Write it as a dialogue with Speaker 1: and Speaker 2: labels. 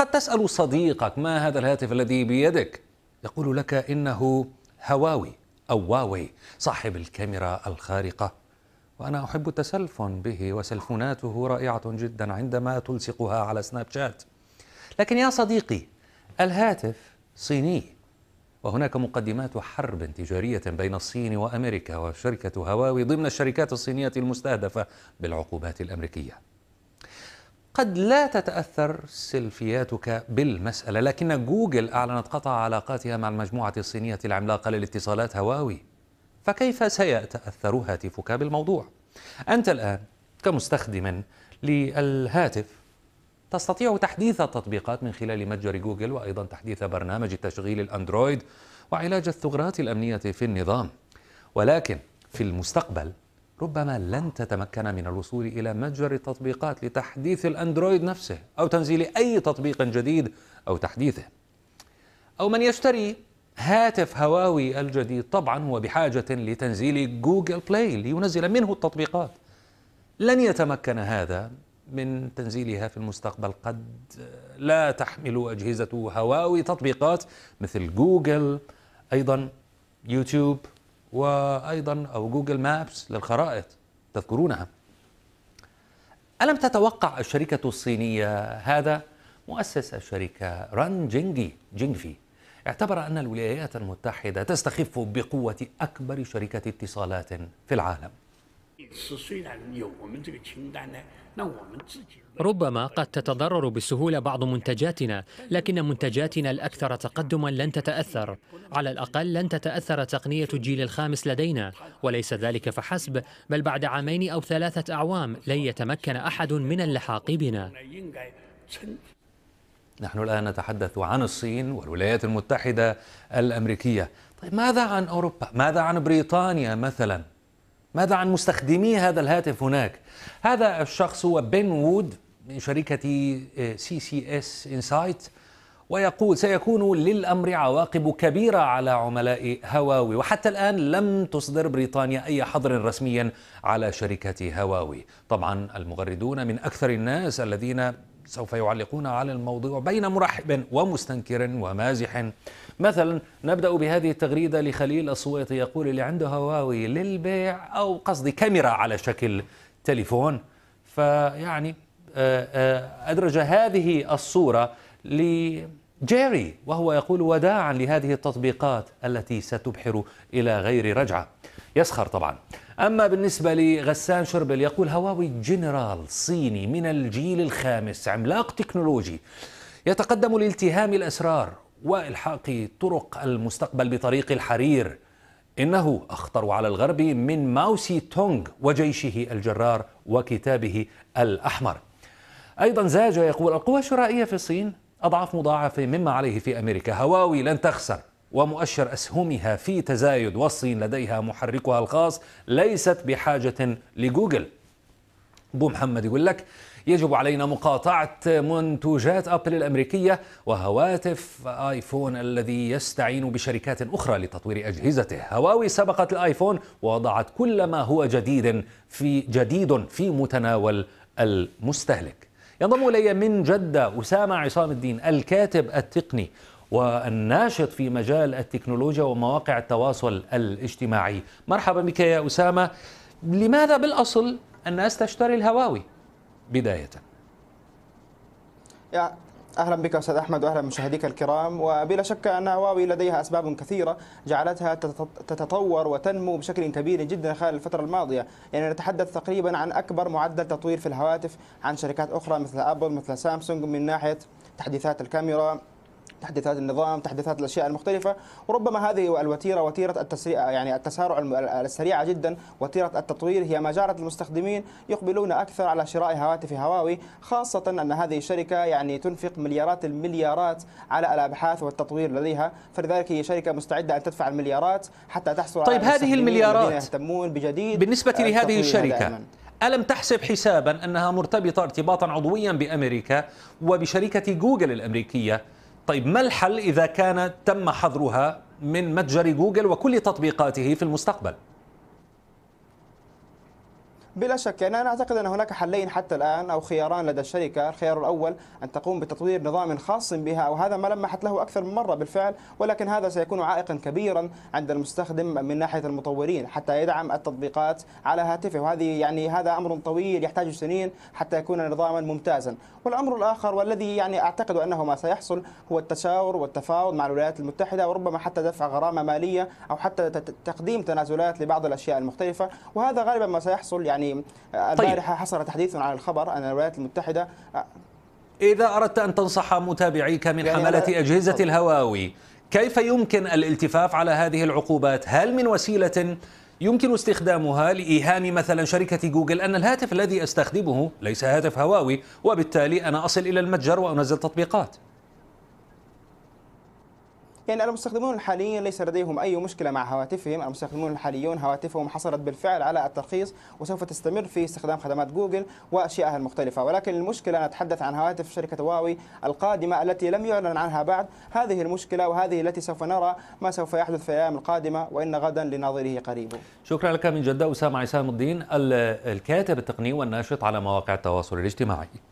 Speaker 1: قد تسأل صديقك ما هذا الهاتف الذي بيدك يقول لك إنه هواوي أو واوي صاحب الكاميرا الخارقة وأنا أحب التسلفن به وسلفوناته رائعة جدا عندما تلصقها على سناب شات لكن يا صديقي الهاتف صيني وهناك مقدمات حرب تجارية بين الصين وأمريكا وشركة هواوي ضمن الشركات الصينية المستهدفة بالعقوبات الأمريكية قد لا تتأثر سلفياتك بالمسألة لكن جوجل أعلنت قطع علاقاتها مع المجموعة الصينية العملاقة للاتصالات هواوي فكيف سيتأثر هاتفك بالموضوع؟ أنت الآن كمستخدم للهاتف تستطيع تحديث التطبيقات من خلال متجر جوجل وأيضا تحديث برنامج التشغيل الأندرويد وعلاج الثغرات الأمنية في النظام ولكن في المستقبل ربما لن تتمكن من الوصول إلى متجر التطبيقات لتحديث الأندرويد نفسه أو تنزيل أي تطبيق جديد أو تحديثه أو من يشتري هاتف هواوي الجديد طبعا هو بحاجة لتنزيل جوجل بلاي لينزل منه التطبيقات لن يتمكن هذا من تنزيلها في المستقبل قد لا تحمل أجهزة هواوي تطبيقات مثل جوجل أيضا يوتيوب وأيضا أو جوجل مابس للخرائط تذكرونها ألم تتوقع الشركة الصينية هذا؟ مؤسس الشركة ران جينجي جينجفي اعتبر أن الولايات المتحدة تستخف بقوة أكبر شركة اتصالات في العالم ربما قد تتضرر بسهولة بعض منتجاتنا لكن منتجاتنا الأكثر تقدما لن تتأثر على الأقل لن تتأثر تقنية الجيل الخامس لدينا وليس ذلك فحسب بل بعد عامين أو ثلاثة أعوام لن يتمكن أحد من اللحاق بنا نحن الآن نتحدث عن الصين والولايات المتحدة الأمريكية طيب ماذا عن أوروبا؟ ماذا عن بريطانيا مثلاً؟ ماذا عن مستخدمي هذا الهاتف هناك هذا الشخص هو بن وود من شركة سي سي اس انسايت ويقول سيكون للأمر عواقب كبيرة على عملاء هواوي وحتى الآن لم تصدر بريطانيا أي حظر رسميا على شركة هواوي طبعا المغردون من أكثر الناس الذين سوف يعلقون على الموضوع بين مرحب ومستنكر ومازح مثلا نبدأ بهذه التغريدة لخليل الصويطي يقول اللي عنده هواوي للبيع أو قصدي كاميرا على شكل تليفون فيعني آه، آه، أدرج هذه الصورة لجيري وهو يقول وداعا لهذه التطبيقات التي ستبحر إلى غير رجعة يسخر طبعا أما بالنسبة لغسان شربل يقول هواوي جنرال صيني من الجيل الخامس عملاق تكنولوجي يتقدم لالتهام الأسرار وإلحاق طرق المستقبل بطريق الحرير إنه أخطر على الغرب من ماوسي تونغ وجيشه الجرار وكتابه الأحمر أيضا زاجة يقول القوى الشرائية في الصين أضعاف مضاعفة مما عليه في أمريكا هواوي لن تخسر ومؤشر أسهمها في تزايد والصين لديها محركها الخاص ليست بحاجة لجوجل بو محمد يقول لك يجب علينا مقاطعة منتوجات أبل الأمريكية وهواتف آيفون الذي يستعين بشركات أخرى لتطوير أجهزته هواوي سبقت الآيفون ووضعت كل ما هو جديد في جديد في متناول المستهلك ينضم إلي من جدة أسامة عصام الدين الكاتب التقني والناشط في مجال التكنولوجيا ومواقع التواصل الاجتماعي مرحبا بك يا أسامة لماذا بالأصل الناس تشتري الهواوي بداية
Speaker 2: يا اهلا بك استاذ احمد واهلا بمشاهديك الكرام وبلا شك ان هواوي لديها اسباب كثيره جعلتها تتطور وتنمو بشكل كبير جدا خلال الفتره الماضيه يعني نتحدث تقريبا عن اكبر معدل تطوير في الهواتف عن شركات اخرى مثل ابل مثل سامسونج من ناحيه تحديثات الكاميرا تحديثات النظام تحديثات الاشياء المختلفه وربما هذه الوتيره وتيره التسريع يعني التسارع السريعه جدا وتيره التطوير هي ما جعلت المستخدمين يقبلون اكثر على شراء هواتف هواوي خاصه ان هذه الشركه يعني تنفق مليارات المليارات على الابحاث والتطوير لديها فلذلك هي شركه مستعده ان تدفع المليارات حتى تحصل طيب على هذه المليارات يهتمون بجديد بالنسبه لهذه الشركه دائماً.
Speaker 1: ألم تحسب حسابا أنها مرتبطة ارتباطا عضويا بأمريكا وبشركة جوجل الأمريكية طيب ما الحل إذا كان تم حظرها من متجر جوجل وكل تطبيقاته في المستقبل؟
Speaker 2: بلا شك يعني أنا أعتقد أن هناك حلين حتى الآن أو خياران لدى الشركة الخيار الأول أن تقوم بتطوير نظام خاص بها وهذا ما لمحت له أكثر من مرة بالفعل ولكن هذا سيكون عائقا كبيرا عند المستخدم من ناحية المطورين حتى يدعم التطبيقات على هاتفه وهذه يعني هذا أمر طويل يحتاج سنين حتى يكون نظاما ممتازا والأمر الآخر والذي يعني أعتقد أنه ما سيحصل هو التشاور والتفاوض مع الولايات المتحدة وربما حتى دفع غرامة مالية أو حتى تقديم تنازلات لبعض الأشياء المختلفة وهذا غالبا ما سيحصل يعني آه، طيب. البارحه طيب. حصل تحديث على الخبر ان الولايات المتحده آه،
Speaker 1: إذا أردت أن تنصح متابعيك من يعني حملة أجهزة طيب. الهواوي كيف يمكن الالتفاف على هذه العقوبات هل من وسيلة يمكن استخدامها لإيهام مثلا شركة جوجل أن الهاتف الذي أستخدمه ليس هاتف هواوي وبالتالي أنا أصل إلى المتجر وأنزل تطبيقات
Speaker 2: يعني المستخدمون الحاليين ليس لديهم أي مشكلة مع هواتفهم المستخدمون الحاليون هواتفهم حصلت بالفعل على الترخيص وسوف تستمر في استخدام خدمات جوجل وأشيائها المختلفة ولكن المشكلة نتحدث عن هواتف شركة هواوي القادمة التي لم يعلن عنها بعد هذه المشكلة وهذه التي سوف نرى ما سوف يحدث في الأيام القادمة وإن غدا لناظره قريب
Speaker 1: شكرا لك من جدة أسامة عصام الدين الكاتب التقني والناشط على مواقع التواصل الاجتماعي